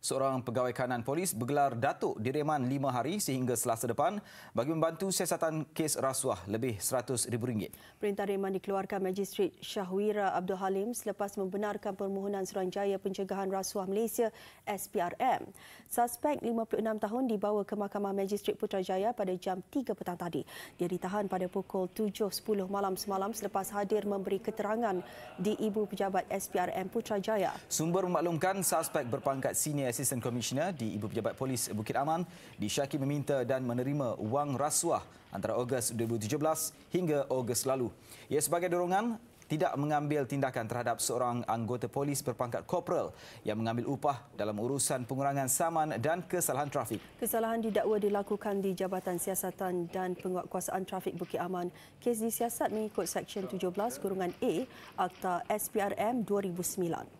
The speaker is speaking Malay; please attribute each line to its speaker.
Speaker 1: Seorang pegawai kanan polis bergelar Datuk Direman lima hari sehingga selasa depan bagi membantu siasatan kes rasuah lebih rm ringgit.
Speaker 2: Perintah Reman dikeluarkan Magistrate Syahwira Abdul Halim selepas membenarkan permohonan Suranjaya Pencegahan Rasuah Malaysia SPRM. Suspek 56 tahun dibawa ke Mahkamah Magistrate Putrajaya pada jam 3 petang tadi. Dia ditahan pada pukul 7.10 malam semalam selepas hadir memberi keterangan di Ibu Pejabat SPRM Putrajaya.
Speaker 1: Sumber memaklumkan suspek berpangkat senior Assistant Commissioner di Ibu Pejabat Polis Bukit Aman disyaki meminta dan menerima wang rasuah antara Ogos 2017 hingga Ogos lalu. Ia sebagai dorongan tidak mengambil tindakan terhadap seorang anggota polis berpangkat korporal yang mengambil upah dalam urusan pengurangan saman dan kesalahan trafik.
Speaker 2: Kesalahan didakwa dilakukan di Jabatan Siasatan dan Penguatkuasaan Trafik Bukit Aman. Kes disiasat mengikut Seksyen 17 Kurungan A Akta SPRM 2009.